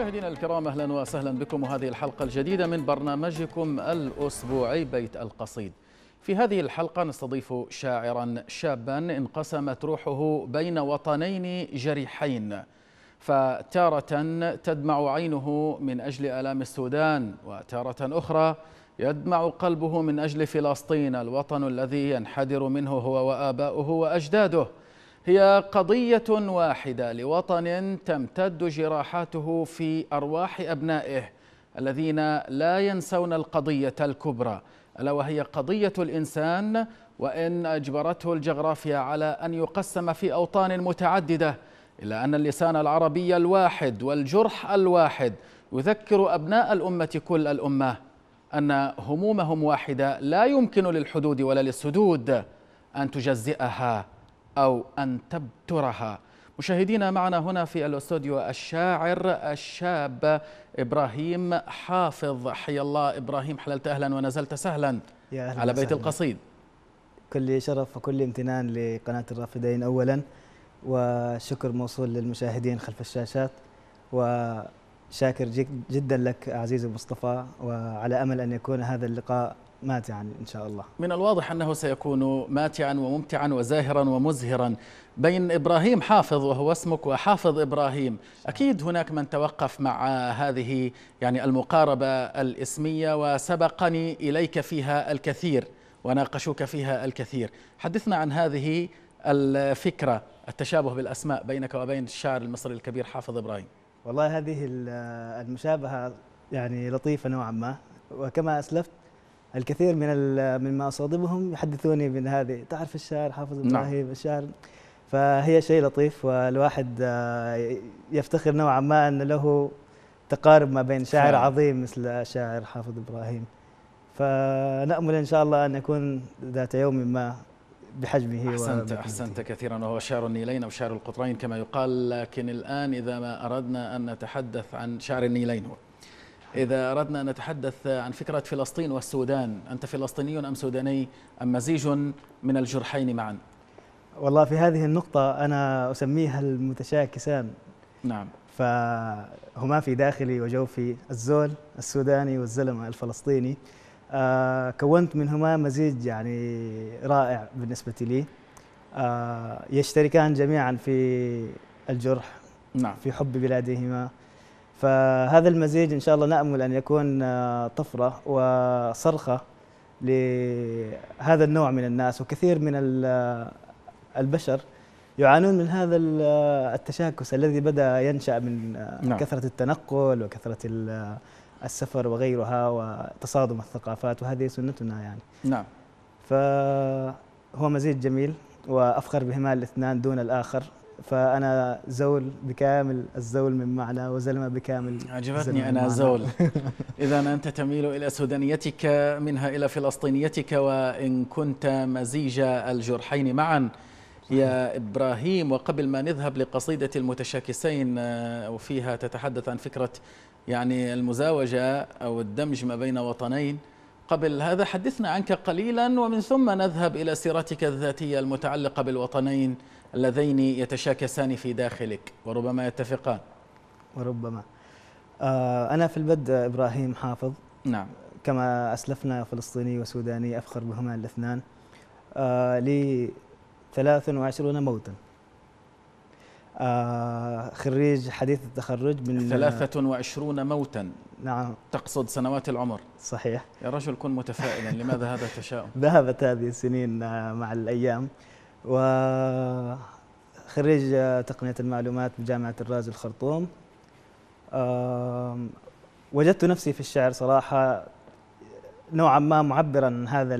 مشاهدينا الكرام اهلا وسهلا بكم وهذه الحلقه الجديده من برنامجكم الاسبوعي بيت القصيد. في هذه الحلقه نستضيف شاعرا شابا انقسمت روحه بين وطنين جريحين فتارة تدمع عينه من اجل الام السودان وتارة اخرى يدمع قلبه من اجل فلسطين الوطن الذي ينحدر منه هو واباؤه واجداده هي قضية واحدة لوطن تمتد جراحاته في أرواح أبنائه الذين لا ينسون القضية الكبرى ألا وهي قضية الإنسان وإن أجبرته الجغرافيا على أن يقسم في أوطان متعددة إلا أن اللسان العربي الواحد والجرح الواحد يذكر أبناء الأمة كل الأمة أن همومهم واحدة لا يمكن للحدود ولا للسدود أن تجزئها أو أن تبترها مشاهدينا معنا هنا في الاستوديو الشاعر الشاب إبراهيم حافظ حي الله إبراهيم حللت أهلا ونزلت سهلا يا أهلا على بيت سهلا. القصيد كل شرف وكل امتنان لقناة الرافدين أولا وشكر موصول للمشاهدين خلف الشاشات و شاكر جدا لك عزيزي مصطفى وعلى امل ان يكون هذا اللقاء ماتعا ان شاء الله. من الواضح انه سيكون ماتعا وممتعا وزاهرا ومزهرا بين ابراهيم حافظ وهو اسمك وحافظ ابراهيم، اكيد هناك من توقف مع هذه يعني المقاربه الاسميه وسبقني اليك فيها الكثير وناقشوك فيها الكثير. حدثنا عن هذه الفكره التشابه بالاسماء بينك وبين الشاعر المصري الكبير حافظ ابراهيم. والله هذه المشابهة يعني لطيفة نوعا ما وكما أسلفت الكثير من مما أصادمهم يحدثوني من هذه تعرف الشاعر حافظ نعم. إبراهيم نعم. الشاعر فهي شيء لطيف والواحد آه، يفتخر نوعا ما أن له تقارب ما بين شاعر فعلا. عظيم مثل شاعر حافظ إبراهيم فنأمل إن شاء الله أن نكون ذات يوم ما بحجمه أحسنت, أحسنت كثيرا وهو شعر النيلين أو شعر القطرين كما يقال لكن الآن إذا ما أردنا أن نتحدث عن شعر النيلين إذا أردنا أن نتحدث عن فكرة فلسطين والسودان أنت فلسطيني أم سوداني أم مزيج من الجرحين معا والله في هذه النقطة أنا أسميها المتشاكسان نعم فهما في داخلي وجوفي الزول السوداني والزلمة الفلسطيني آه، كونت منهما مزيج يعني رائع بالنسبة لي آه، يشتركان جميعا في الجرح نعم. في حب بلادهما فهذا المزيج إن شاء الله نأمل أن يكون آه، طفرة وصرخة لهذا النوع من الناس وكثير من البشر يعانون من هذا التشاكس الذي بدا ينشا من نعم. كثره التنقل وكثره السفر وغيرها وتصادم الثقافات وهذه سنتنا يعني نعم فهو مزيج جميل وأفخر بهما الاثنان دون الآخر فأنا زول بكامل الزول من معنى وزلمة بكامل عجبتني أنا معنى. زول إذا أنت تميل إلى سودانيتك منها إلى فلسطينيتك وإن كنت مزيج الجرحين معا يا إبراهيم وقبل ما نذهب لقصيدة المتشاكسين آه، وفيها تتحدث عن فكرة يعني المزاوجة أو الدمج ما بين وطنين قبل هذا حدثنا عنك قليلا ومن ثم نذهب إلى سيرتك الذاتية المتعلقة بالوطنين اللذين يتشاكسان في داخلك وربما يتفقان وربما آه، أنا في البدء إبراهيم حافظ نعم كما أسلفنا فلسطيني وسوداني أفخر بهما الاثنان لي 23 موطن آه، خريج حديث التخرج من 23 موتا نعم تقصد سنوات العمر صحيح يا رجل كن متفائلا لماذا هذا التشاؤم ذهبت هذه السنين آه، مع الأيام و خريج آه، تقنية المعلومات بجامعة الراز الخرطوم وجدت نفسي في الشعر صراحة نوعا ما معبرا عن هذا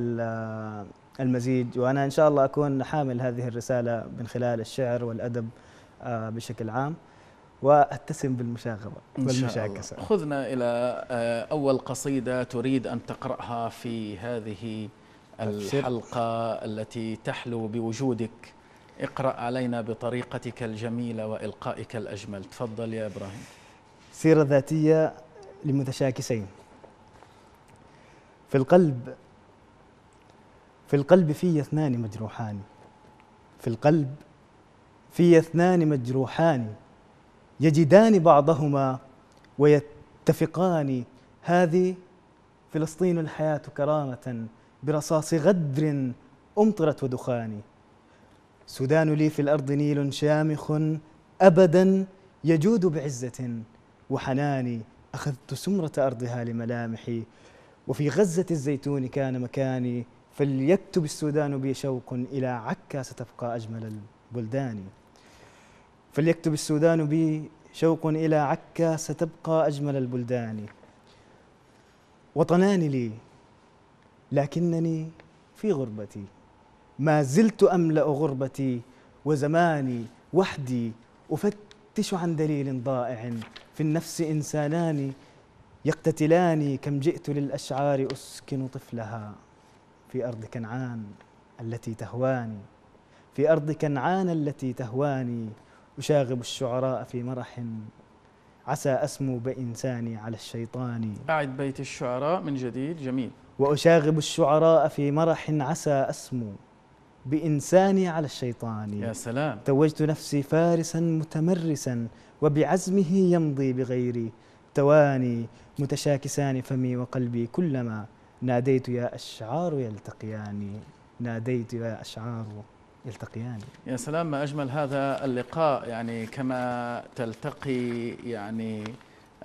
المزيج وأنا إن شاء الله أكون حامل هذه الرسالة من خلال الشعر والأدب آه، بشكل عام واتسم بالمشاغبه والمشاكسه خذنا الى آه، اول قصيده تريد ان تقراها في هذه الحلقه التي تحلو بوجودك اقرا علينا بطريقتك الجميله والقائك الاجمل تفضل يا ابراهيم سيره ذاتيه لمتشاكسين في القلب في القلب في اثنان مجروحان في القلب في اثنان مجروحان يجدان بعضهما ويتفقان هذه فلسطين الحياة كرامة برصاص غدر أمطرت ودخان سودان لي في الأرض نيل شامخ أبدا يجود بعزة وحناني أخذت سمرة أرضها لملامحي وفي غزة الزيتون كان مكاني فليكتب السودان بي شوق إلى عكا ستبقى أجمل البلدان فليكتب السودان بي شوق إلى عكا ستبقى أجمل البلدان وطنان لي لكنني في غربتي ما زلت أملأ غربتي وزماني وحدي أفتش عن دليل ضائع في النفس إنسانان يقتتلان كم جئت للأشعار أسكن طفلها في أرض كنعان التي تهواني في أرض كنعان التي تهواني أشاغب الشعراء في مرح عسى أسمو بإنساني على الشيطان أعد بيت الشعراء من جديد جميل وأشاغب الشعراء في مرح عسى أسمو بإنساني على الشيطان يا سلام توجت نفسي فارسا متمرسا وبعزمه يمضي بغيري تواني متشاكسان فمي وقلبي كلما ناديت يا أشعار يلتقيان ناديت يا أشعار يلتقيان يا سلام ما أجمل هذا اللقاء يعني كما تلتقي يعني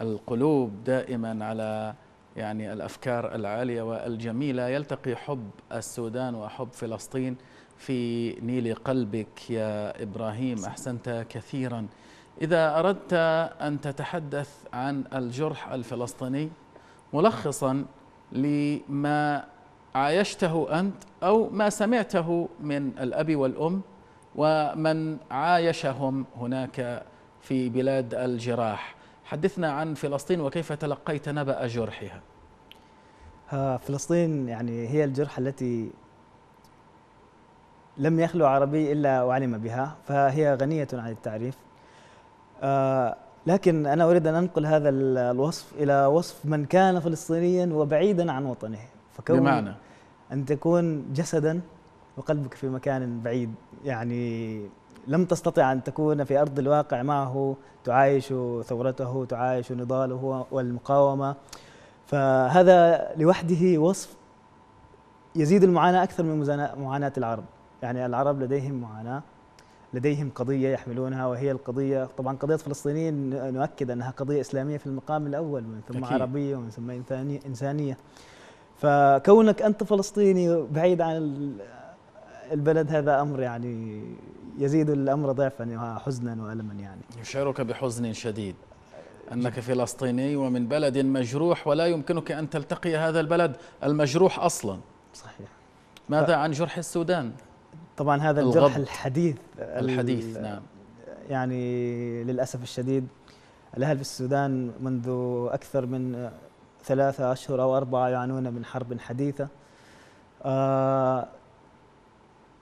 القلوب دائما على يعني الأفكار العالية والجميلة يلتقي حب السودان وحب فلسطين في نيل قلبك يا إبراهيم أحسنت كثيرا إذا أردت أن تتحدث عن الجرح الفلسطيني ملخصا لما عايشته أنت أو ما سمعته من الأب والأم ومن عايشهم هناك في بلاد الجراح حدثنا عن فلسطين وكيف تلقيت نبأ جرحها فلسطين يعني هي الجرح التي لم يخلو عربي إلا وعلم بها فهي غنية عن التعريف آه، لكن أنا أريد أن أنقل هذا الوصف إلى وصف من كان فلسطينيا وبعيدا عن وطنه فكون بمعنى أن تكون جسدا وقلبك في مكان بعيد يعني لم تستطع أن تكون في أرض الواقع معه تعايش ثورته تعايش نضاله والمقاومة فهذا لوحده وصف يزيد المعاناة أكثر من معاناة العرب يعني العرب لديهم معاناة لديهم قضية يحملونها وهي القضية طبعا قضية فلسطينيين نؤكد أنها قضية إسلامية في المقام الأول ومن ثم أكيد. عربية ومن ثم إنسانية فكونك انت فلسطيني بعيد عن البلد هذا امر يعني يزيد الامر ضعفا وحزنا والما يعني يشعرك بحزن شديد انك فلسطيني ومن بلد مجروح ولا يمكنك ان تلتقي هذا البلد المجروح اصلا صحيح ماذا عن جرح السودان طبعا هذا الجرح الحديث الحديث نعم يعني للاسف الشديد الاهل في السودان منذ اكثر من ثلاثة أشهر أو أربعة يعانون من حرب حديثة آه،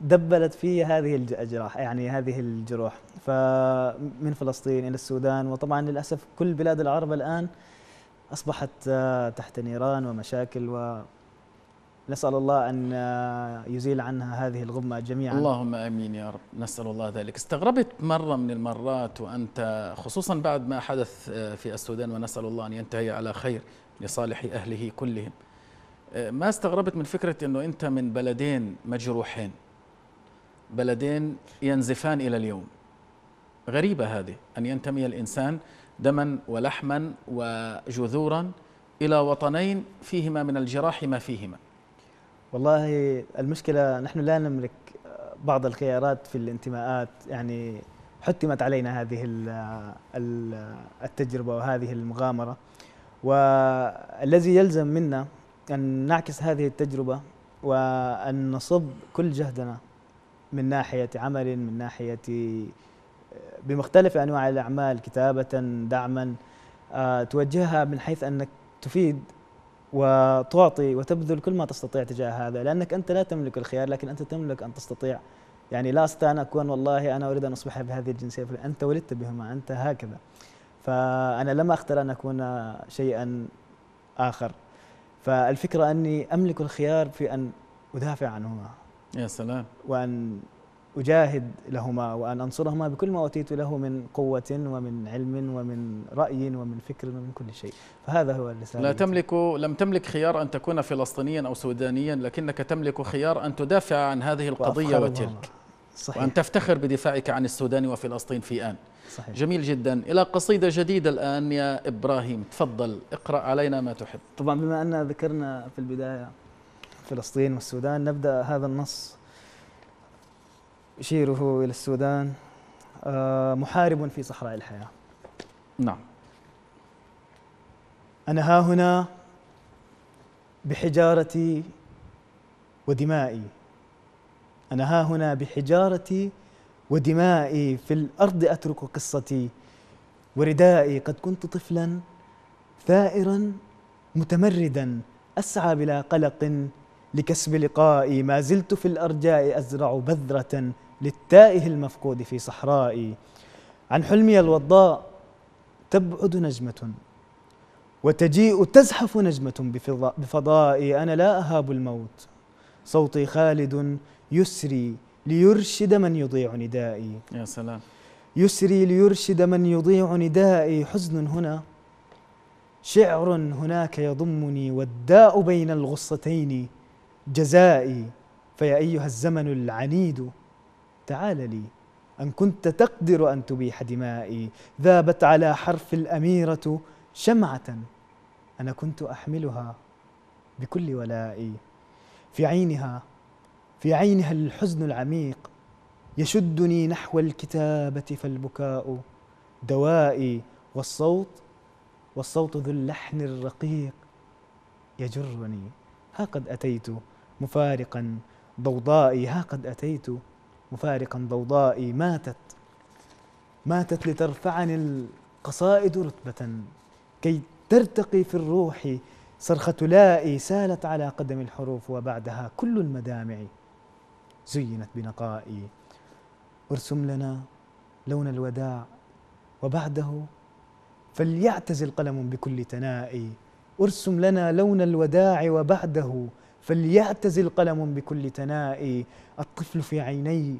دبلت في هذه الجراح يعني هذه الجروح فمن فلسطين إلى السودان وطبعا للأسف كل بلاد العرب الآن أصبحت آه، تحت نيران ومشاكل و نسأل الله أن آه، يزيل عنها هذه الغمة جميعا اللهم آمين يا رب نسأل الله ذلك استغربت مرة من المرات وأنت خصوصا بعد ما حدث في السودان ونسأل الله أن ينتهي على خير لصالح أهله كلهم آه، ما استغربت من فكرة أنه أنت من بلدين مجروحين بلدين ينزفان إلى اليوم غريبة هذه أن ينتمي الإنسان دما ولحما وجذورا إلى وطنين فيهما من الجراح ما فيهما والله المشكلة نحن لا نملك بعض الخيارات في الانتماءات يعني حتمت علينا هذه التجربة وهذه المغامرة والذي يلزم منا أن نعكس هذه التجربة وأن نصب كل جهدنا من ناحية عمل من ناحية آه، بمختلف أنواع الأعمال كتابة دعما آه، توجهها من حيث أنك تفيد وتعطي وتبذل كل ما تستطيع تجاه هذا لأنك أنت لا تملك الخيار لكن أنت تملك أن تستطيع يعني لا أستطيع أن أكون والله أنا أريد أن أصبح بهذه الجنسية أنت ولدت بهما أنت هكذا فأنا لم أختر أن أكون شيئا آخر فالفكرة أني أملك الخيار في أن أدافع عنهما يا سلام وأن أجاهد لهما وأن أنصرهما بكل ما أوتيت له من قوة ومن علم ومن رأي ومن فكر ومن كل شيء فهذا هو الرسالة لا تملك لم تملك خيار أن تكون فلسطينيا أو سودانيا لكنك تملك خيار أن تدافع عن هذه القضية وتلك صحيح. وأن تفتخر بدفاعك عن السودان وفلسطين في آن صحيح. جميل جدا إلى قصيدة جديدة الآن يا إبراهيم تفضل اقرأ علينا ما تحب طبعا بما أن ذكرنا في البداية فلسطين والسودان نبدأ هذا النص يشيره إلى السودان آه، محارب في صحراء الحياة نعم أنا ها هنا بحجارتي ودمائي أنا ها هنا بحجارتي ودمائي في الأرض أترك قصتي وردائي قد كنت طفلا ثائرا متمردا أسعى بلا قلق لكسب لقائي ما زلت في الأرجاء أزرع بذرة للتائه المفقود في صحرائي عن حلمي الوضاء تبعد نجمة وتجيء تزحف نجمة بفضائي أنا لا أهاب الموت صوتي خالد يسري ليرشد من يضيع ندائي يا سلام يسري ليرشد من يضيع ندائي حزن هنا شعر هناك يضمني والداء بين الغصتين جزائي فيا أيها الزمن العنيد تعال لي أن كنت تقدر أن تبيح دمائي ذابت على حرف الأميرة شمعة أنا كنت أحملها بكل ولائي في عينها في عينها الحزن العميق يشدني نحو الكتابة فالبكاء دوائي والصوت والصوت ذو اللحن الرقيق يجرني ها قد أتيت مفارقا ضوضائي ها قد أتيت مفارقا ضوضائي ماتت ماتت لترفعني القصائد رتبة كي ترتقي في الروح صرخة لائي سالت على قدم الحروف وبعدها كل المدامع زينت بنقائي ارسم لنا لون الوداع وبعده فليعتزل قلم بكل تنائي ارسم لنا لون الوداع وبعده فليعتزل قلم بكل تنائي الطفل في عيني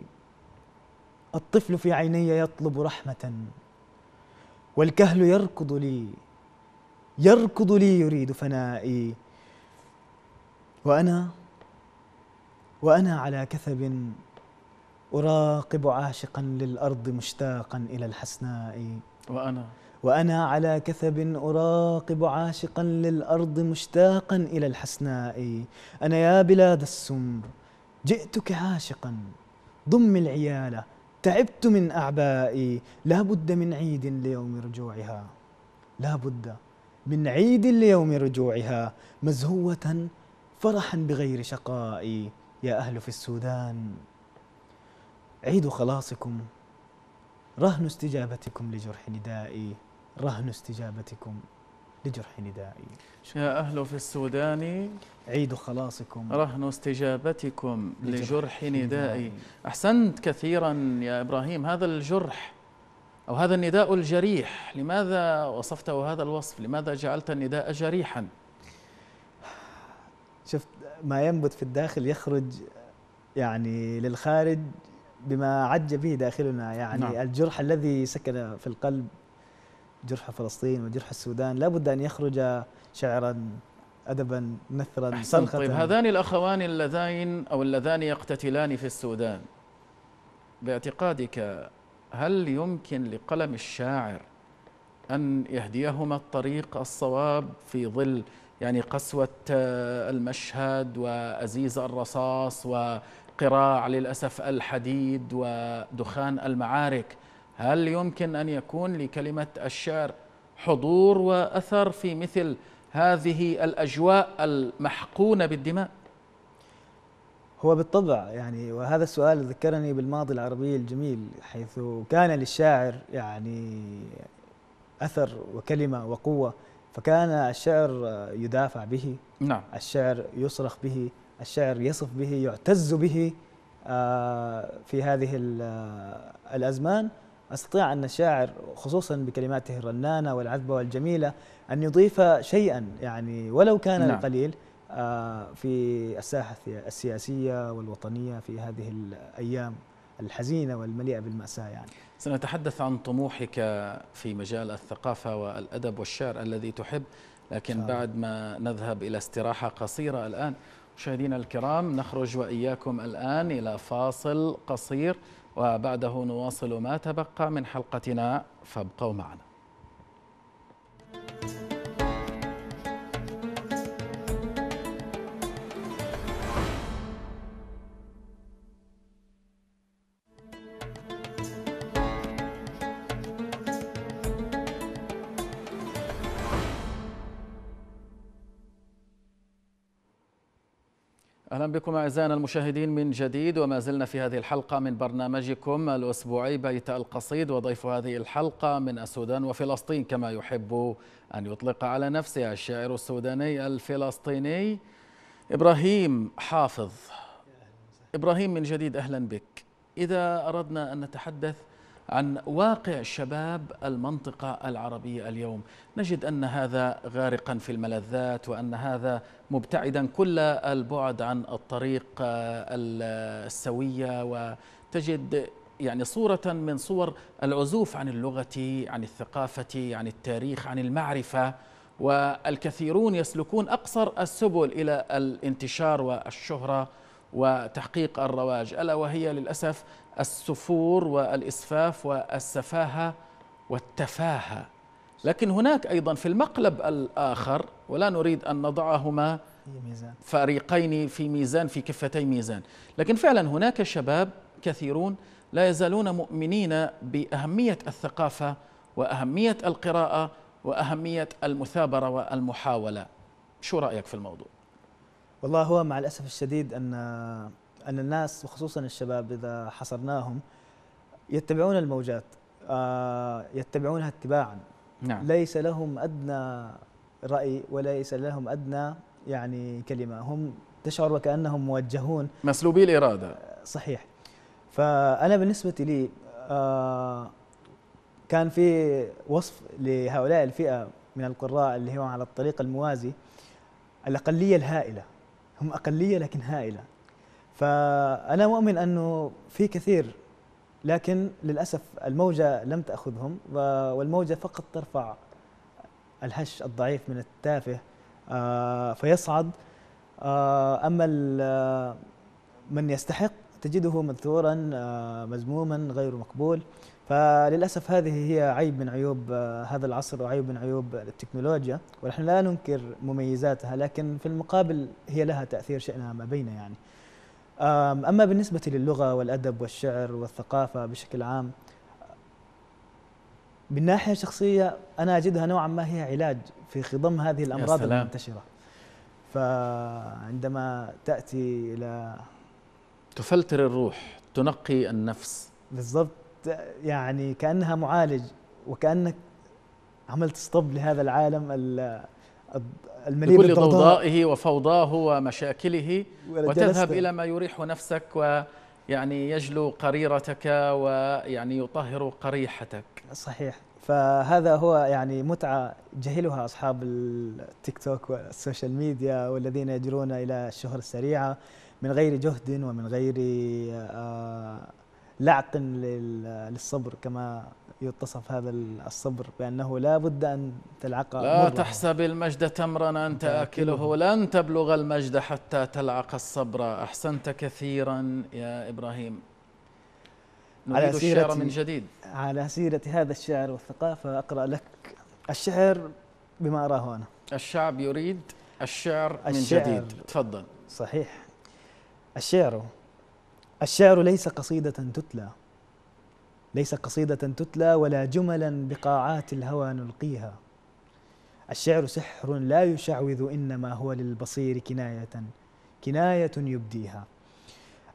الطفل في عيني يطلب رحمة والكهل يركض لي يركض لي يريد فنائي وأنا وأنا على كثب أراقب عاشقا للأرض مشتاقا إلى الحسناء وأنا وأنا على كثب أراقب عاشقا للأرض مشتاقا إلى الحسناء أنا يا بلاد السم جئتك عاشقا ضم العيالة تعبت من أعبائي لا بد من عيد ليوم رجوعها لا بد من عيد ليوم رجوعها مزهوة فرحا بغير شقائي يا أهل في السودان عيد خلاصكم رهن استجابتكم لجرح ندائي رهن استجابتكم لجرح ندائي يا أهل في السودان عيد خلاصكم رهن استجابتكم لجرح ندائي أحسنت كثيرا يا إبراهيم هذا الجرح أو هذا النداء الجريح لماذا وصفته هذا الوصف لماذا جعلت النداء جريحا شفت ما ينبت في الداخل يخرج يعني للخارج بما عج به داخلنا يعني نعم. الجرح الذي سكن في القلب جرح فلسطين وجرح السودان لابد أن يخرج شعرا أدبا نثرا صرخة طيب هذان الأخوان اللذين أو اللذان يقتتلان في السودان باعتقادك هل يمكن لقلم الشاعر أن يهديهما الطريق الصواب في ظل يعني قسوة آه، المشهد وأزيز الرصاص وقراع للأسف الحديد ودخان المعارك هل يمكن أن يكون لكلمة الشعر حضور وأثر في مثل هذه الأجواء المحقونة بالدماء؟ هو بالطبع يعني وهذا السؤال ذكرني بالماضي العربي الجميل حيث كان للشاعر يعني أثر وكلمة وقوة فكان الشعر يدافع به نعم الشعر يصرخ به الشعر يصف به يعتز به آه، في هذه آه، الأزمان أستطيع أن الشاعر خصوصا بكلماته الرنانة والعذبة والجميلة أن يضيف شيئا يعني ولو كان نعم. القليل آه، في الساحة السياسية والوطنية في هذه الأيام الحزينة والمليئة بالمأساة يعني سنتحدث عن طموحك في مجال الثقافة والأدب والشعر الذي تحب لكن شاء. بعد ما نذهب إلى استراحة قصيرة الآن مشاهدينا الكرام نخرج وإياكم الآن إلى فاصل قصير وبعده نواصل ما تبقى من حلقتنا فابقوا معنا بكم أعزائنا المشاهدين من جديد وما زلنا في هذه الحلقة من برنامجكم الأسبوعي بيت القصيد وضيف هذه الحلقة من السودان وفلسطين كما يحب أن يطلق على نفسه الشاعر السوداني الفلسطيني إبراهيم حافظ إبراهيم من جديد أهلا بك إذا أردنا أن نتحدث عن واقع شباب المنطقة العربية اليوم نجد أن هذا غارقا في الملذات وأن هذا مبتعدا كل البعد عن الطريق آه، السوية وتجد يعني صورة من صور العزوف عن اللغة عن الثقافة عن التاريخ عن المعرفة والكثيرون يسلكون أقصر السبل إلى الانتشار والشهرة وتحقيق الرواج ألا وهي للأسف السفور والإسفاف والسفاهة والتفاهة لكن هناك أيضا في المقلب الآخر ولا نريد أن نضعهما فريقين في ميزان في كفتي ميزان لكن فعلا هناك شباب كثيرون لا يزالون مؤمنين بأهمية الثقافة وأهمية القراءة وأهمية المثابرة والمحاولة شو رأيك في الموضوع؟ والله هو مع الأسف الشديد أن ان الناس وخصوصا الشباب اذا حصرناهم يتبعون الموجات آه، يتبعونها اتباعا نعم. ليس لهم ادنى راي وليس لهم ادنى يعني كلمه هم تشعر وكانهم موجهون مسلوبي الاراده آه، صحيح فانا بالنسبه لي آه، كان في وصف لهؤلاء الفئه من القراء اللي هم على الطريق الموازي الاقليه الهائله هم اقليه لكن هائله فأنا مؤمن أنه في كثير لكن للأسف الموجة لم تأخذهم والموجة فقط ترفع الهش الضعيف من التافه آه، فيصعد آه، أما من يستحق تجده منثورا آه، مذموما غير مقبول فللأسف هذه هي عيب من عيوب هذا العصر وعيب من عيوب التكنولوجيا ونحن لا ننكر مميزاتها لكن في المقابل هي لها تأثير شئنا ما بين يعني أما بالنسبة للغة والأدب والشعر والثقافة بشكل عام من ناحية شخصية أنا أجدها نوعا ما هي علاج في خضم هذه الأمراض المنتشرة فعندما تأتي إلى تفلتر الروح تنقي النفس بالضبط يعني كأنها معالج وكأنك عملت ستوب لهذا العالم المليء بكل ضوضائه وفوضاه ومشاكله وتذهب إلى ما يريح نفسك ويعني يجلو قريرتك ويعني يطهر قريحتك صحيح فهذا هو يعني متعة جهلها أصحاب التيك توك والسوشيال ميديا والذين يجرون إلى الشهرة السريعة من غير جهد ومن غير آه لعق للصبر كما يتصف هذا الصبر بأنه لا بد أن تلعق لا تحسب المجد تمرا أنت آكله لن تبلغ المجد حتى تلعق الصبر أحسنت كثيرا يا إبراهيم نريد على سيرة الشعر من جديد على سيرة هذا الشعر والثقافة أقرأ لك الشعر بما أراه أنا الشعب يريد الشعر, الشعر من جديد تفضل صحيح الشعر الشعر ليس قصيدة تتلى ليس قصيدة تتلى ولا جملا بقاعات الهوى نلقيها الشعر سحر لا يشعوذ إنما هو للبصير كناية كناية يبديها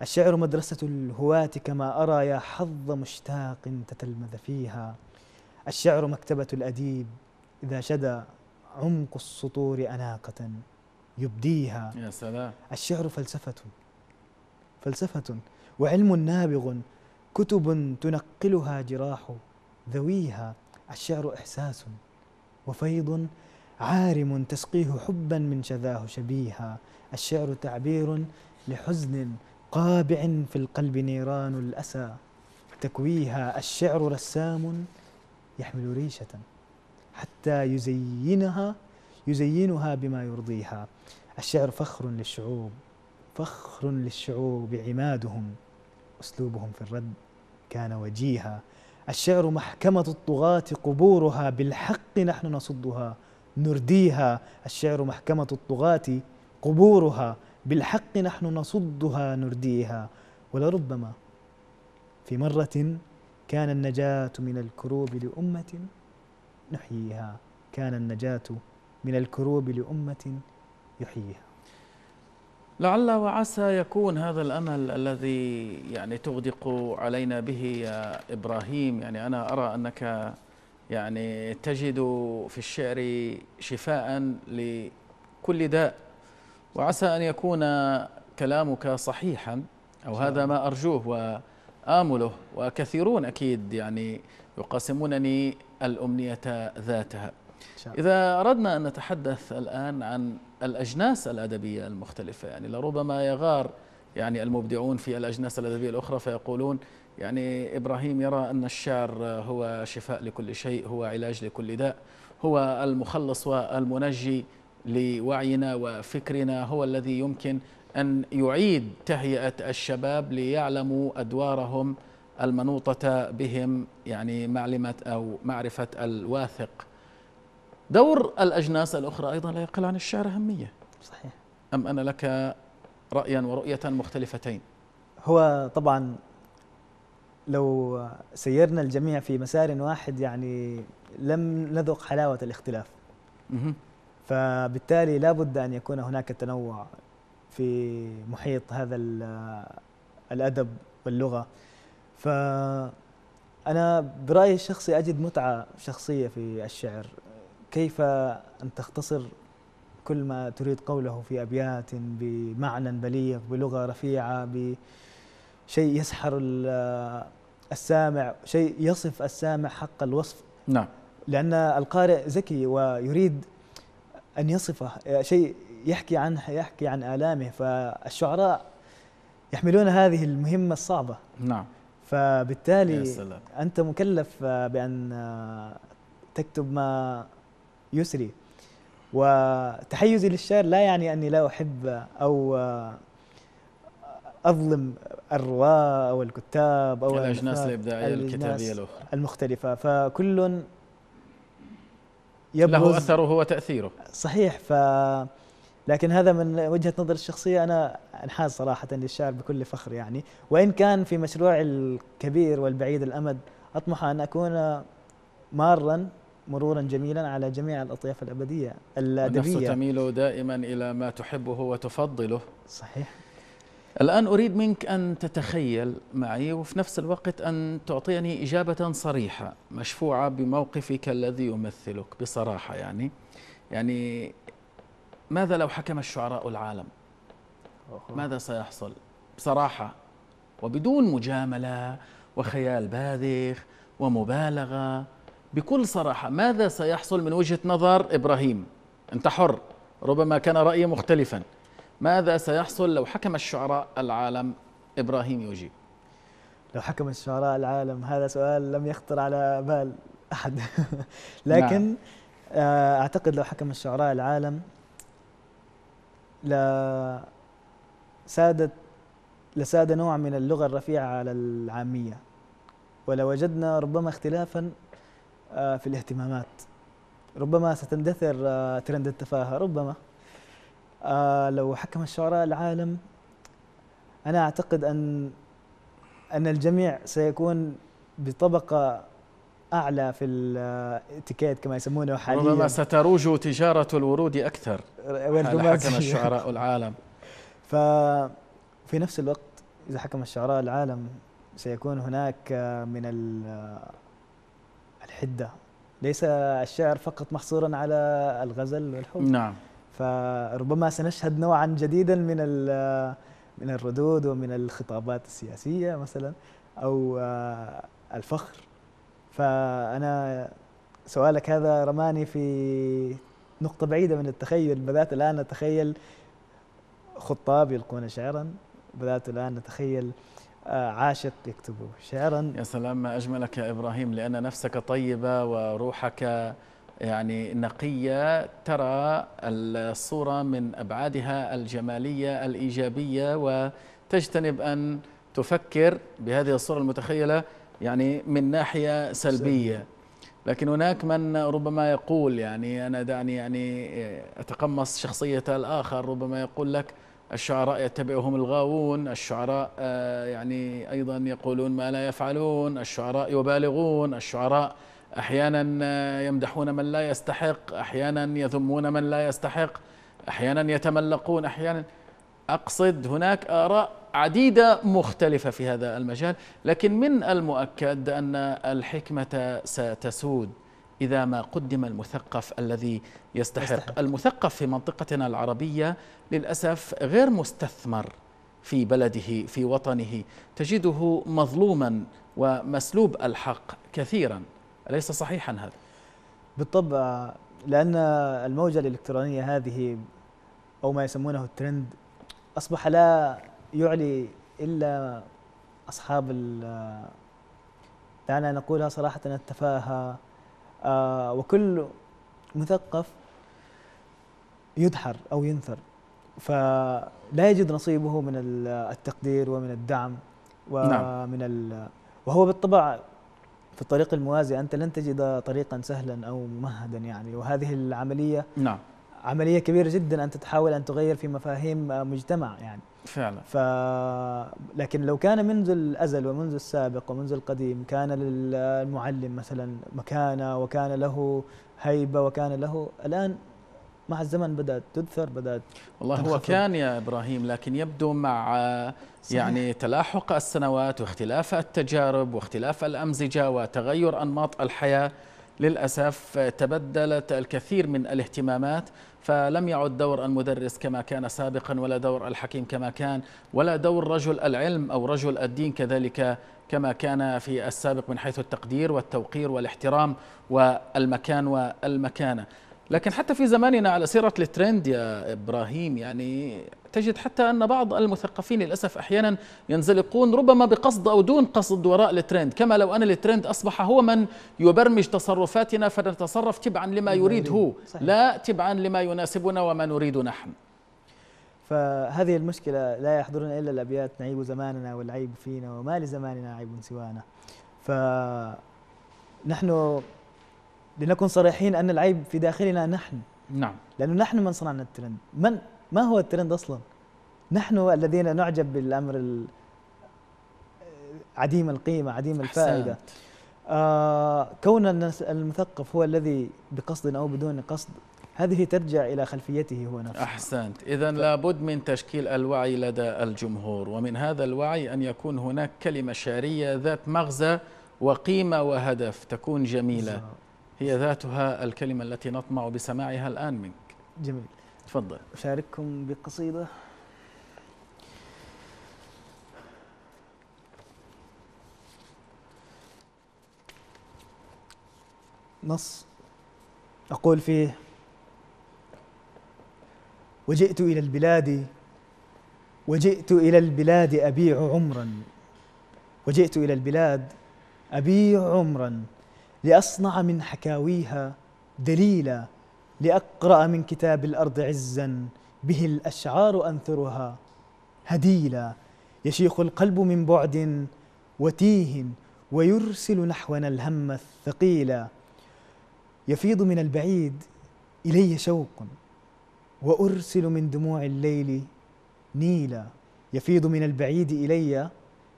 الشعر مدرسة الهواة كما أرى يا حظ مشتاق تتلمذ فيها الشعر مكتبة الأديب إذا شدى عمق السطور أناقة يبديها يا سلام الشعر فلسفة فلسفة وعلم نابغ كتب تنقلها جراح ذويها الشعر إحساس وفيض عارم تسقيه حبا من شذاه شبيها الشعر تعبير لحزن قابع في القلب نيران الأسى تكويها الشعر رسام يحمل ريشة حتى يزينها يزينها بما يرضيها الشعر فخر للشعوب فخر للشعوب عمادهم أسلوبهم في الرد كان وجيها الشعر محكمة الطغاة قبورها بالحق نحن نصدها نرديها الشعر محكمة الطغاة قبورها بالحق نحن نصدها نرديها ولربما في مرة كان النجاة من الكروب لأمة نحييها كان النجاة من الكروب لأمة يحييها لعل وعسى يكون هذا الامل الذي يعني تغدق علينا به يا ابراهيم يعني انا ارى انك يعني تجد في الشعر شفاء لكل داء وعسى ان يكون كلامك صحيحا او هذا ما ارجوه وامله وكثيرون اكيد يعني يقاسمونني الامنيه ذاتها إذا أردنا أن نتحدث الآن عن الأجناس الأدبية المختلفة يعني لربما يغار يعني المبدعون في الأجناس الأدبية الأخرى فيقولون يعني إبراهيم يرى أن الشعر هو شفاء لكل شيء هو علاج لكل داء هو المخلص والمنجي لوعينا وفكرنا هو الذي يمكن أن يعيد تهيئة الشباب ليعلموا أدوارهم المنوطة بهم يعني معلمة أو معرفة الواثق دور الأجناس الأخرى أيضا لا يقل عن الشعر أهمية صحيح أم أن لك رأيا ورؤية مختلفتين هو طبعا لو سيرنا الجميع في مسار واحد يعني لم نذق حلاوة الاختلاف فبالتالي لا بد أن يكون هناك تنوع في محيط هذا الأدب واللغة فأنا برأيي الشخصي أجد متعة شخصية في الشعر كيف أن تختصر كل ما تريد قوله في أبيات بمعنى بليغ بلغة رفيعة بشيء يسحر السامع شيء يصف السامع حق الوصف نعم لأن القارئ ذكي ويريد أن يصفه شيء يحكي عن يحكي عن آلامه فالشعراء يحملون هذه المهمة الصعبة نعم فبالتالي أنت مكلف بأن تكتب ما يسري وتحيزي للشعر لا يعني أني لا أحب أو أظلم الرواة أو الكتاب أو الأجناس الإبداعية الكتابية الأخرى المختلفة فكل يبرز له أثره وتأثيره صحيح ف لكن هذا من وجهة نظري الشخصية أنا أنحاز صراحة للشعر بكل فخر يعني وإن كان في مشروعي الكبير والبعيد الأمد أطمح أن أكون مارا مرورا جميلا على جميع الأطياف الأبدية الأدبية النفس تميل دائما إلى ما تحبه وتفضله صحيح الآن أريد منك أن تتخيل معي وفي نفس الوقت أن تعطيني إجابة صريحة مشفوعة بموقفك الذي يمثلك بصراحة يعني يعني ماذا لو حكم الشعراء العالم ماذا سيحصل بصراحة وبدون مجاملة وخيال باذخ ومبالغة بكل صراحة ماذا سيحصل من وجهة نظر إبراهيم أنت حر ربما كان رأيي مختلفا ماذا سيحصل لو حكم الشعراء العالم إبراهيم يجيب لو حكم الشعراء العالم هذا سؤال لم يخطر على بال أحد لكن نعم. آه، أعتقد لو حكم الشعراء العالم لسادت لساد نوع من اللغة الرفيعة على العامية ولوجدنا ربما اختلافا آه، في الاهتمامات ربما ستندثر آه، ترند التفاهه ربما آه، لو حكم الشعراء العالم انا اعتقد ان ان الجميع سيكون بطبقه اعلى في الاتيكيت كما يسمونه حاليا ربما ستروج تجاره الورود اكثر حكم الشعراء العالم ففي نفس الوقت اذا حكم الشعراء العالم سيكون هناك من الحده ليس الشعر فقط محصورا على الغزل والحب نعم فربما سنشهد نوعا جديدا من من الردود ومن الخطابات السياسيه مثلا او الفخر فانا سؤالك هذا رماني في نقطه بعيده من التخيل بدات الان اتخيل خطاب يلقون شعرا بدات الان اتخيل عاشق يكتبوا شعرا يا سلام ما أجملك يا إبراهيم لأن نفسك طيبة وروحك يعني نقية ترى الصورة من أبعادها الجمالية الإيجابية وتجتنب أن تفكر بهذه الصورة المتخيلة يعني من ناحية سلبية لكن هناك من ربما يقول يعني أنا دعني يعني أتقمص شخصية الآخر ربما يقول لك الشعراء يتبعهم الغاوون الشعراء آه، يعني أيضا يقولون ما لا يفعلون الشعراء يبالغون الشعراء أحيانا آه، يمدحون من لا يستحق أحيانا يذمون من لا يستحق أحيانا يتملقون أحيانا أقصد هناك آراء عديدة مختلفة في هذا المجال لكن من المؤكد أن الحكمة ستسود إذا ما قدم المثقف الذي يستحق, استحق. المثقف في منطقتنا العربية للأسف غير مستثمر في بلده في وطنه تجده مظلوما ومسلوب الحق كثيرا أليس صحيحا هذا؟ بالطبع لأن الموجة الإلكترونية هذه أو ما يسمونه الترند أصبح لا يعلي إلا أصحاب دعنا نقولها صراحة التفاهة آه، وكل مثقف يدحر أو ينثر فلا يجد نصيبه من التقدير ومن الدعم ومن نعم. وهو بالطبع في الطريق الموازي أنت لن تجد طريقا سهلا أو ممهدا يعني وهذه العملية نعم عملية كبيرة جدا أنت تحاول أن تغير في مفاهيم مجتمع يعني فعلا ف لكن لو كان منذ الازل ومنذ السابق ومنذ القديم كان للمعلم مثلا مكانه وكان له هيبه وكان له الان مع الزمن بدأت تدثر بدأت والله هو كان يا إبراهيم لكن يبدو مع يعني تلاحق السنوات واختلاف التجارب واختلاف الأمزجة وتغير أنماط الحياة للأسف تبدلت الكثير من الاهتمامات فلم يعد دور المدرس كما كان سابقا ولا دور الحكيم كما كان ولا دور رجل العلم أو رجل الدين كذلك كما كان في السابق من حيث التقدير والتوقير والاحترام والمكان والمكانة لكن حتى في زماننا على سيرة الترند يا إبراهيم يعني تجد حتى أن بعض المثقفين للأسف أحيانا ينزلقون ربما بقصد أو دون قصد وراء الترند كما لو أن الترند أصبح هو من يبرمج تصرفاتنا فنتصرف تبعا لما يريد هو لا تبعا لما يناسبنا وما نريد نحن فهذه المشكلة لا يحضرنا إلا الأبيات نعيب زماننا والعيب فينا وما لزماننا عيب سوانا فنحن لنكن صريحين أن العيب في داخلنا نحن نعم لأنه نحن من صنعنا الترند من ما هو الترند أصلا نحن الذين نعجب بالأمر عديم القيمة عديم الفائدة أحسنت. آه كون المثقف هو الذي بقصد أو بدون قصد هذه ترجع إلى خلفيته هو نفسه أحسنت إذا ف... لابد من تشكيل الوعي لدى الجمهور ومن هذا الوعي أن يكون هناك كلمة شعرية ذات مغزى وقيمة وهدف تكون جميلة صح. هي ذاتها الكلمة التي نطمع بسماعها الآن منك جميل تفضل أشارككم بقصيدة نص أقول فيه وجئت إلى البلاد وجئت إلى البلاد أبيع عمرا وجئت إلى البلاد أبيع عمرا لأصنع من حكاويها دليلا لأقرأ من كتاب الأرض عزا به الأشعار أنثرها هديلا يشيخ القلب من بعد وتيه ويرسل نحونا الهم الثقيلا يفيض من البعيد إلي شوق وأرسل من دموع الليل نيلا يفيض من البعيد إلي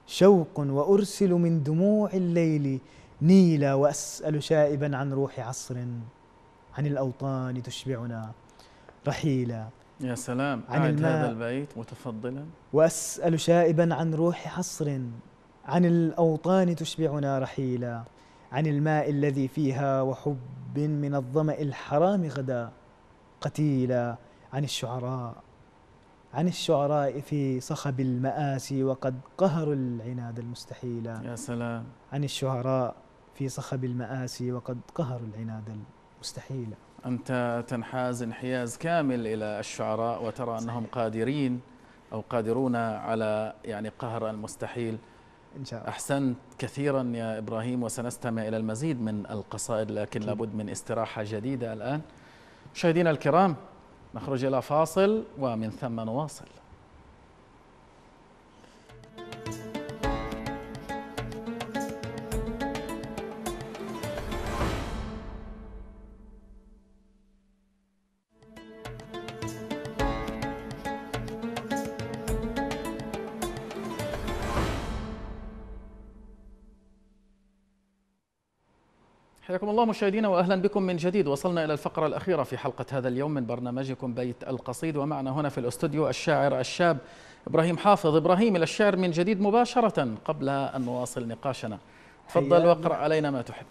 شوق وأرسل من دموع الليل نيلا وأسأل شائبا عن روح عصر عن الأوطان تشبعنا رحيلا يا سلام عن الماء هذا البيت متفضلا وأسأل شائبا عن روح عصر عن الأوطان تشبعنا رحيلا عن الماء الذي فيها وحب من الظمأ الحرام غدا قتيلا عن الشعراء عن الشعراء في صخب المآسي وقد قهروا العناد المستحيلا يا سلام عن الشعراء في صخب المآسي وقد قهروا العناد المستحيل أنت تنحاز انحياز كامل إلى الشعراء وترى صحيح. أنهم قادرين أو قادرون على يعني قهر المستحيل إن شاء الله أحسنت كثيرا يا إبراهيم وسنستمع إلى المزيد من القصائد لكن أكيد. لابد من استراحة جديدة الآن مشاهدينا الكرام نخرج إلى فاصل ومن ثم نواصل حياكم الله مشاهدينا واهلا بكم من جديد وصلنا الى الفقره الاخيره في حلقه هذا اليوم من برنامجكم بيت القصيد ومعنا هنا في الاستوديو الشاعر الشاب ابراهيم حافظ ابراهيم الى الشعر من جديد مباشره قبل ان نواصل نقاشنا تفضل واقرا علينا ما تحب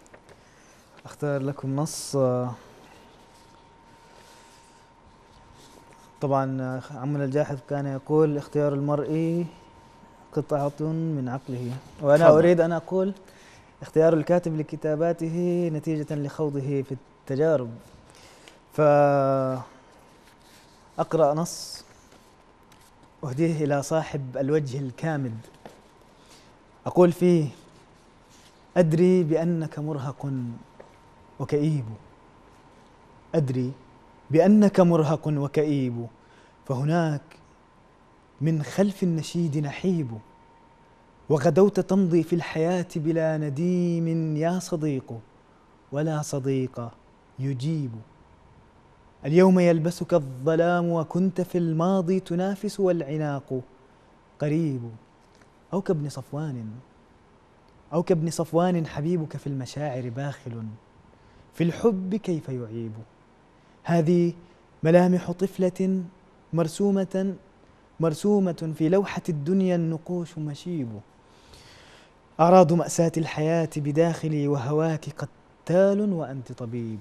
اختار لكم نص طبعا عمنا الجاحظ كان يقول اختيار المرء قطعة من عقله وأنا أريد أن أقول اختيار الكاتب لكتاباته نتيجة لخوضه في التجارب فأقرأ نص أهديه إلى صاحب الوجه الكامد أقول فيه أدري بأنك مرهق وكئيب أدري بأنك مرهق وكئيب فهناك من خلف النشيد نحيب وغدوت تمضي في الحياة بلا نديم يا صديق ولا صديق يجيب اليوم يلبسك الظلام وكنت في الماضي تنافس والعناق قريب أو كابن صفوان أو كابن صفوان حبيبك في المشاعر باخل في الحب كيف يعيب هذه ملامح طفلة مرسومة مرسومة في لوحة الدنيا النقوش مشيب أعراض مأساة الحياة بداخلي وهواك قتال وأنت طبيب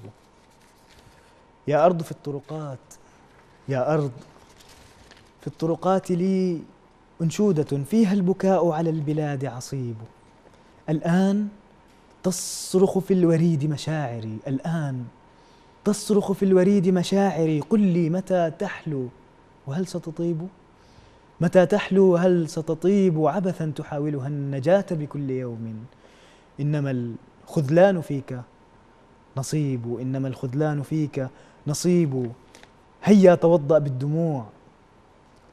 يا أرض في الطرقات يا أرض في الطرقات لي أنشودة فيها البكاء على البلاد عصيب الآن تصرخ في الوريد مشاعري الآن تصرخ في الوريد مشاعري قل لي متى تحلو وهل ستطيب؟ متى تحلو هل ستطيب عبثا تحاولها النجاة بكل يوم إنما الخذلان فيك نصيب إنما الخذلان فيك نصيب هيا توضأ بالدموع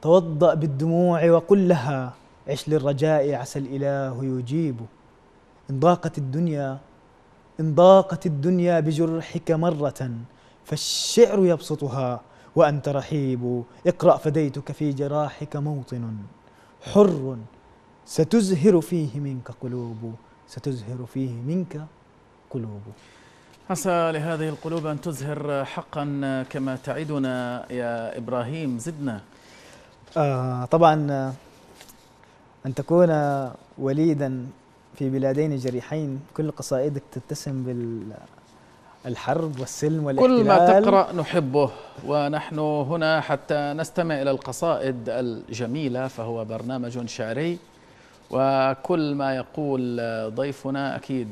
توضأ بالدموع وقل لها عش للرجاء عسى الإله يجيب إن ضاقت الدنيا إن ضاقت الدنيا بجرحك مرة فالشعر يبسطها وأنت رحيب اقرأ فديتك في جراحك موطن حر ستزهر فيه منك قلوب ستزهر فيه منك قلوب عسى لهذه القلوب أن تزهر حقا كما تعدنا يا إبراهيم زدنا آه طبعا أن تكون وليدا في بلادين جريحين كل قصائدك تتسم بال الحرب والسلم والاحتلال كل ما تقرأ نحبه ونحن هنا حتى نستمع إلى القصائد الجميلة فهو برنامج شعري وكل ما يقول ضيفنا أكيد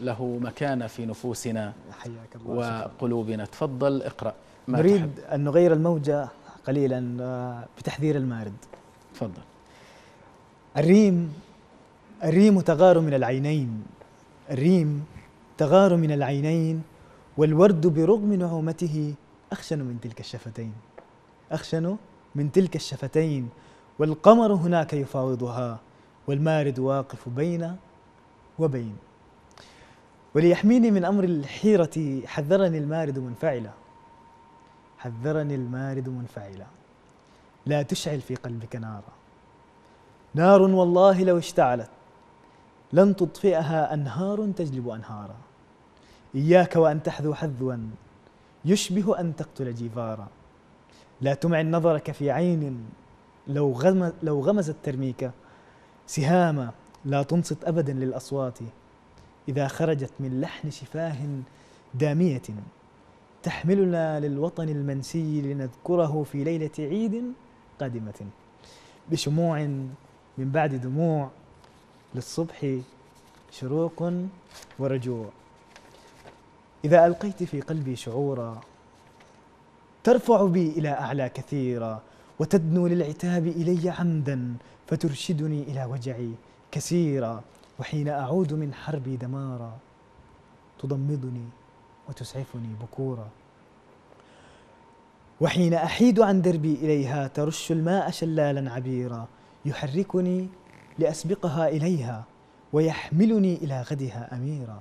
له مكانة في نفوسنا حياك الله وقلوبنا تفضل اقرأ ما نريد تحب. أن نغير الموجة قليلا آه، بتحذير المارد تفضل الريم الريم تغار من العينين الريم تغار من العينين والورد برغم نعومته أخشن من تلك الشفتين أخشن من تلك الشفتين والقمر هناك يفاوضها والمارد واقف بين وبين وليحميني من أمر الحيرة حذرني المارد منفعلا حذرني المارد منفعلا لا تشعل في قلبك نارا نار والله لو اشتعلت لن تطفئها أنهار تجلب أنهارا إياك وأن تحذو حذوا يشبه أن تقتل جيفارا لا تمعن نظرك في عين لو, غمز لو غمزت ترميك سهاما لا تنصت أبدا للأصوات إذا خرجت من لحن شفاه دامية تحملنا للوطن المنسي لنذكره في ليلة عيد قادمة بشموع من بعد دموع للصبح شروق ورجوع إذا ألقيت في قلبي شعورا ترفع بي إلى أعلى كثيرا وتدنو للعتاب إلي عمدا فترشدني إلى وجعي كثيرا وحين أعود من حربي دمارا تضمضني وتسعفني بكورا وحين أحيد عن دربي إليها ترش الماء شلالا عبيرا يحركني لأسبقها إليها ويحملني إلى غدها أميرا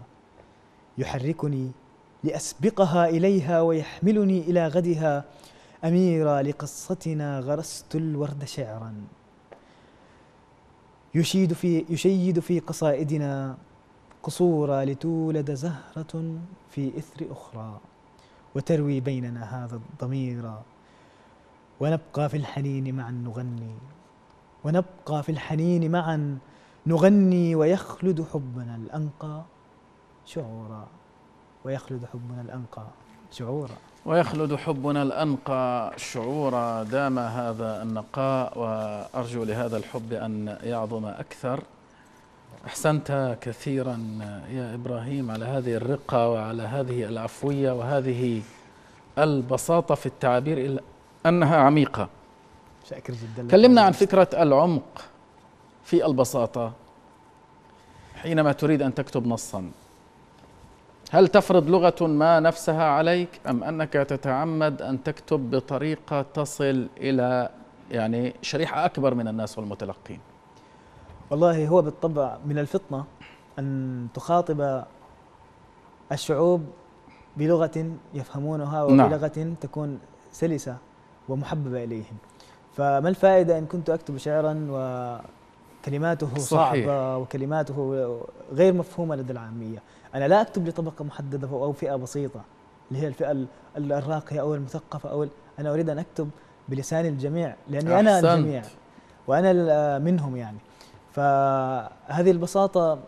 يحركني لأسبقها إليها ويحملني إلى غدها أميرا لقصتنا غرست الورد شعرا يشيد في يشيد في قصائدنا قصورا لتولد زهرة في إثر أخرى وتروي بيننا هذا الضمير ونبقى في الحنين معا نغني ونبقى في الحنين معا نغني ويخلد حبنا الأنقى شعورا ويخلد حبنا الأنقى شعورا ويخلد حبنا الأنقى شعورا دام هذا النقاء وأرجو لهذا الحب أن يعظم أكثر أحسنت كثيرا يا إبراهيم على هذه الرقة وعلى هذه العفوية وهذه البساطة في التعابير إلا أنها عميقة شاكر جدا كلمنا عن فكرة العمق في البساطة حينما تريد أن تكتب نصا هل تفرض لغة ما نفسها عليك أم أنك تتعمد أن تكتب بطريقة تصل إلى يعني شريحة أكبر من الناس والمتلقين والله هو بالطبع من الفطنة أن تخاطب الشعوب بلغة يفهمونها نعم. وبلغة نعم. تكون سلسة ومحببة إليهم فما الفائدة إن كنت أكتب شعرا وكلماته صحيح. صعبة وكلماته غير مفهومة لدى العامية انا لا اكتب لطبقه محدده او فئه بسيطه اللي هي الفئه الراقيه او المثقفه او انا اريد ان اكتب بلسان الجميع لاني انا الجميع وانا منهم يعني فهذه البساطه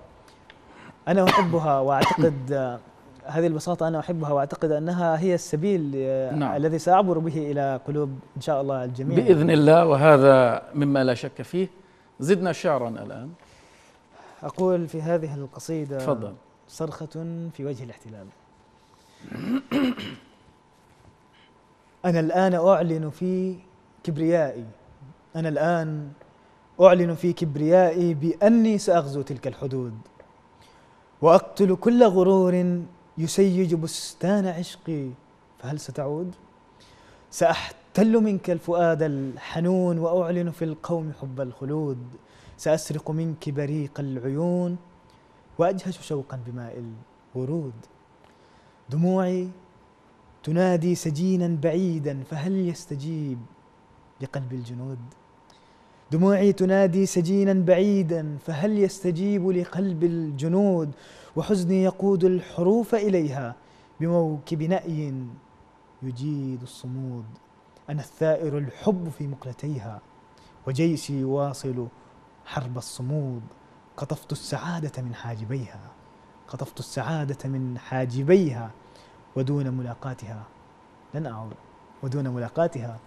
انا احبها واعتقد هذه البساطة أنا أحبها وأعتقد أنها هي السبيل نعم. الذي سأعبر به إلى قلوب إن شاء الله الجميع بإذن الله وهذا مما لا شك فيه زدنا شعرا الآن أقول في هذه القصيدة تفضل صرخة في وجه الاحتلال أنا الآن أعلن في كبريائي أنا الآن أعلن في كبريائي بأني سأغزو تلك الحدود وأقتل كل غرور يسيج بستان عشقي فهل ستعود؟ سأحتل منك الفؤاد الحنون وأعلن في القوم حب الخلود سأسرق منك بريق العيون وأجهش شوقا بماء الورود دموعي تنادي سجينا بعيدا فهل يستجيب لقلب الجنود دموعي تنادي سجينا بعيدا فهل يستجيب لقلب الجنود وحزني يقود الحروف اليها بموكب نأي يجيد الصمود انا الثائر الحب في مقلتيها وجيشي يواصل حرب الصمود قطفت السعادة من حاجبيها قطفت السعادة من حاجبيها ودون ملاقاتها لن أعود ودون ملاقاتها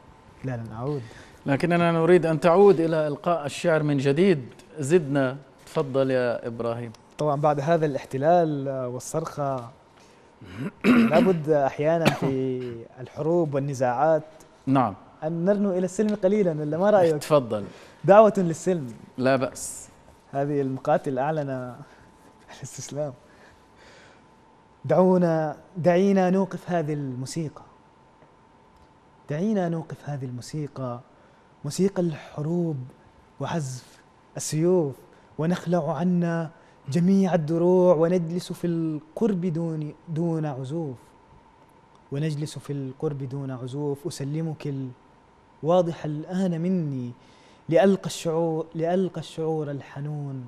لا لن أعود لكننا نريد أن تعود إلى إلقاء الشعر من جديد زدنا تفضل يا إبراهيم طبعا بعد هذا الاحتلال والصرخة لابد أحيانا في الحروب والنزاعات نعم أن نرنو إلى السلم قليلا ولا ما رأيك؟ تفضل دعوة للسلم لا بأس هذه المقاتل أعلن الاستسلام دعونا دعينا نوقف هذه الموسيقى دعينا نوقف هذه الموسيقى موسيقى الحروب وعزف السيوف ونخلع عنا جميع الدروع ونجلس في القرب دون دون عزوف ونجلس في القرب دون عزوف أسلمك الواضح الآن مني لألقى الشعور لألقى الشعور الحنون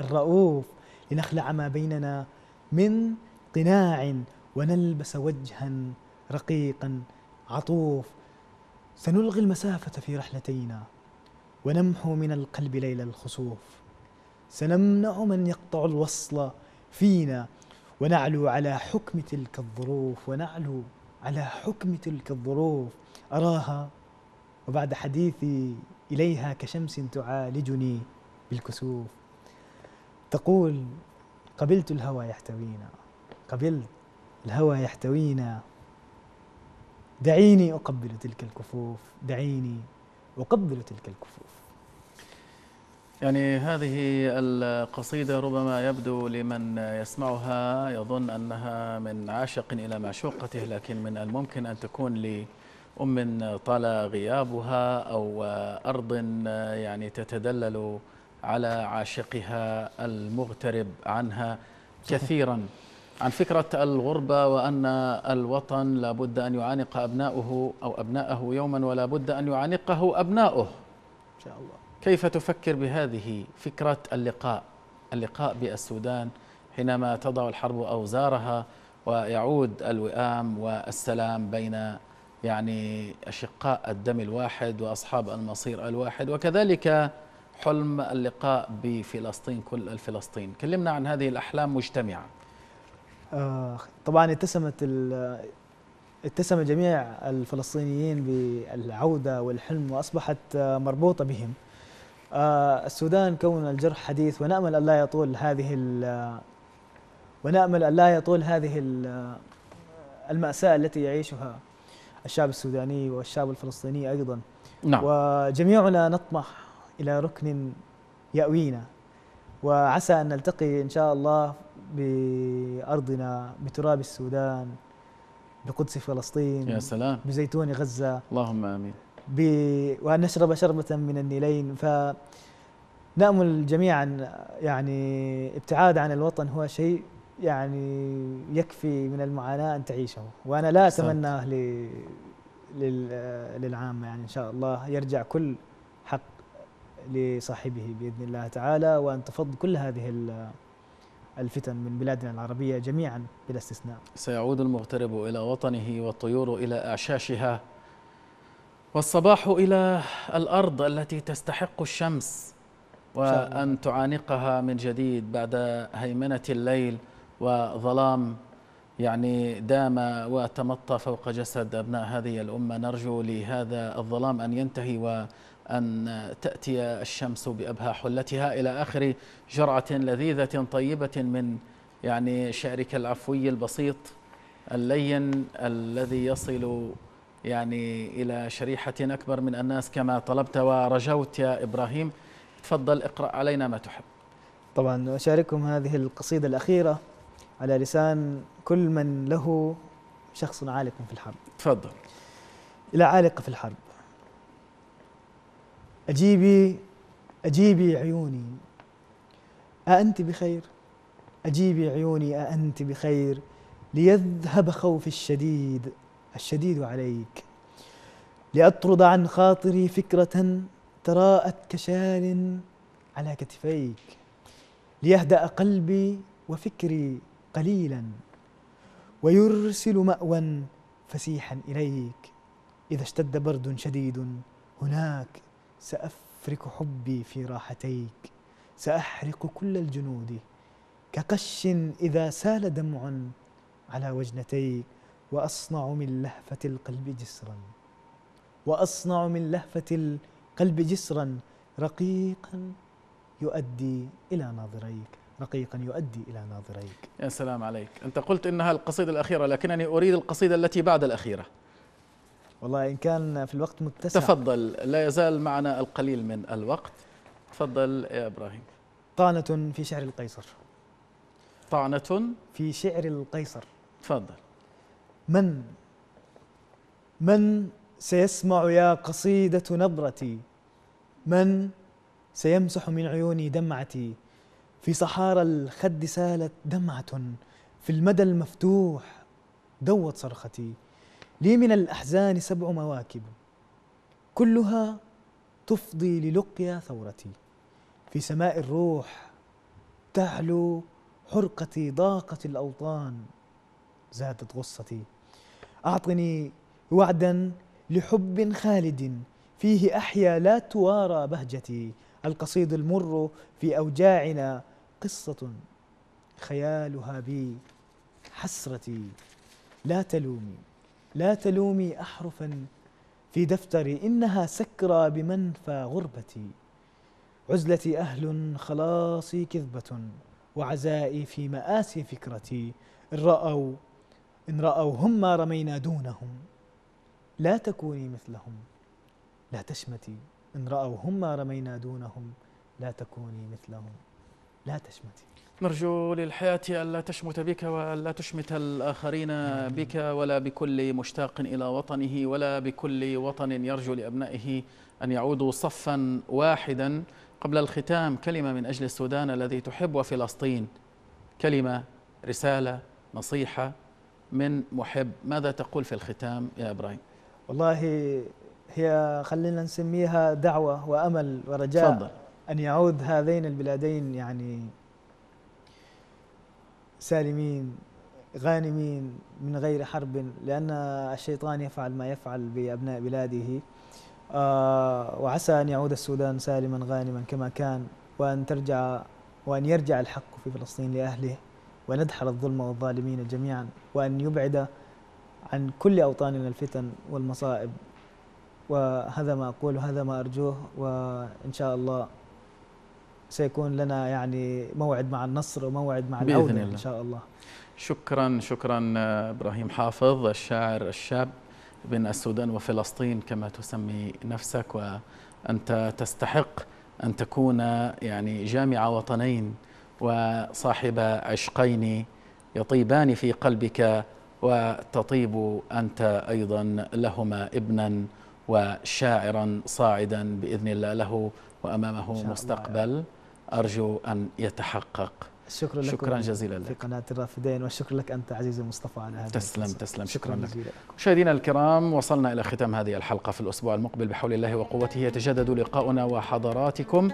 الرؤوف لنخلع ما بيننا من قناع ونلبس وجها رقيقا عطوف سنلغي المسافة في رحلتينا ونمحو من القلب ليل الخسوف سنمنع من يقطع الوصل فينا ونعلو على حكم تلك الظروف ونعلو على حكم تلك الظروف أراها وبعد حديثي إليها كشمس تعالجني بالكسوف تقول قبلت الهوى يحتوينا قبلت الهوى يحتوينا دعيني أقبل تلك الكفوف دعيني أقبل تلك الكفوف يعني هذه القصيدة ربما يبدو لمن يسمعها يظن أنها من عاشق إلى معشوقته لكن من الممكن أن تكون لي أم طال غيابها أو أرض يعني تتدلل على عاشقها المغترب عنها كثيرا عن فكرة الغربة وأن الوطن لابد أن يعانق أبناؤه أو أبناءه يوما ولا بد أن يعانقه أبناؤه إن شاء الله كيف تفكر بهذه فكرة اللقاء اللقاء بالسودان حينما تضع الحرب أوزارها ويعود الوئام والسلام بين يعني أشقاء الدم الواحد وأصحاب المصير الواحد وكذلك حلم اللقاء بفلسطين كل الفلسطين كلمنا عن هذه الأحلام مجتمعة آه طبعا اتسمت اتسم جميع الفلسطينيين بالعودة والحلم وأصبحت مربوطة بهم آه السودان كون الجرح حديث ونأمل أن لا يطول هذه ونأمل أن لا يطول هذه المأساة التي يعيشها الشعب السوداني والشعب الفلسطيني أيضا نعم. وجميعنا نطمح إلى ركن يأوينا وعسى أن نلتقي إن شاء الله بأرضنا بتراب السودان بقدس فلسطين يا سلام بزيتون غزة اللهم آمين ب... وأن نشرب شربة من النيلين ف نأمل جميعا يعني ابتعاد عن الوطن هو شيء يعني يكفي من المعاناه ان تعيشه وانا لا أتمنى للعامه يعني ان شاء الله يرجع كل حق لصاحبه باذن الله تعالى وان تفض كل هذه الفتن من بلادنا العربيه جميعا بلا استثناء. سيعود المغترب الى وطنه والطيور الى اعشاشها والصباح الى الارض التي تستحق الشمس وان تعانقها من جديد بعد هيمنه الليل. وظلام يعني دام وتمطى فوق جسد أبناء هذه الأمة نرجو لهذا الظلام أن ينتهي وأن تأتي الشمس بأبهى حلتها إلى آخر جرعة لذيذة طيبة من يعني شعرك العفوي البسيط اللين الذي يصل يعني إلى شريحة أكبر من الناس كما طلبت ورجوت يا إبراهيم تفضل اقرأ علينا ما تحب طبعا أشارككم هذه القصيدة الأخيرة على لسان كل من له شخص عالق في الحرب تفضل إلى عالق في الحرب أجيبي أجيبي عيوني أأنت بخير أجيبي عيوني أأنت بخير ليذهب خوفي الشديد الشديد عليك لأطرد عن خاطري فكرة تراءت كشال على كتفيك ليهدأ قلبي وفكري قليلا ويرسل مأوى فسيحا إليك إذا اشتد برد شديد هناك سأفرك حبي في راحتيك سأحرق كل الجنود كقش إذا سال دمع على وجنتيك وأصنع من لهفة القلب جسرا وأصنع من لهفة القلب جسرا رقيقا يؤدي إلى ناظريك رقيقا يؤدي إلى ناظريك يا سلام عليك أنت قلت إنها القصيدة الأخيرة لكنني أريد القصيدة التي بعد الأخيرة والله إن كان في الوقت متسع تفضل لا يزال معنا القليل من الوقت تفضل يا إبراهيم طعنة في شعر القيصر طعنة في شعر القيصر تفضل من من سيسمع يا قصيدة نبرتي من سيمسح من عيوني دمعتي في صحارى الخد سالت دمعة في المدى المفتوح دوت صرختي لي من الأحزان سبع مواكب كلها تفضي للقيا ثورتي في سماء الروح تعلو حرقتي ضاقت الأوطان زادت غصتي أعطني وعدا لحب خالد فيه أحيا لا توارى بهجتي القصيد المر في أوجاعنا قصة خيالها بي حسرتي لا تلومي لا تلومي أحرفا في دفتري إنها سكرى بمنفى غربتي عزلتي أهل خلاصي كذبة وعزائي في مآسي فكرتي إن رأوا إن رأوا هم ما رمينا دونهم لا تكوني مثلهم لا تشمتي إن رأوا هم ما رمينا دونهم لا تكوني مثلهم لا تشمتي نرجو للحياة ألا تشمت بك وألا تشمت الآخرين بك ولا بكل مشتاق إلى وطنه ولا بكل وطن يرجو لأبنائه أن يعودوا صفا واحدا قبل الختام كلمة من أجل السودان الذي تحب وفلسطين كلمة رسالة نصيحة من محب ماذا تقول في الختام يا إبراهيم والله هي خلينا نسميها دعوة وأمل ورجاء تفضل أن يعود هذين البلادين يعني سالمين غانمين من غير حرب لأن الشيطان يفعل ما يفعل بأبناء بلاده آه، وعسى أن يعود السودان سالما غانما كما كان وأن ترجع وأن يرجع الحق في فلسطين لأهله وندحر الظلم والظالمين جميعا وأن يبعد عن كل أوطاننا الفتن والمصائب وهذا ما أقول وهذا ما أرجوه وإن شاء الله سيكون لنا يعني موعد مع النصر وموعد مع العودة إن شاء الله شكرا شكرا آه، إبراهيم حافظ الشاعر الشاب بين السودان وفلسطين كما تسمي نفسك وأنت تستحق أن تكون يعني جامع وطنين وصاحب عشقين يطيبان في قلبك وتطيب أنت أيضا لهما ابنا وشاعرا صاعدا بإذن الله له وأمامه مستقبل الله. أرجو أن يتحقق شكرا, شكرا جزيلا لك في قناة الرافدين والشكر لك أنت عزيز مصطفى على هذا تسلم المصر. تسلم شكرا, شكرا لك مشاهدينا الكرام وصلنا إلى ختام هذه الحلقة في الأسبوع المقبل بحول الله وقوته يتجدد لقاؤنا وحضراتكم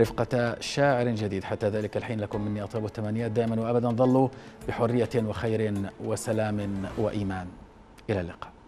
رفقة شاعر جديد حتى ذلك الحين لكم مني أطيب التمنيات دائما وأبدا ظلوا بحرية وخير وسلام وإيمان إلى اللقاء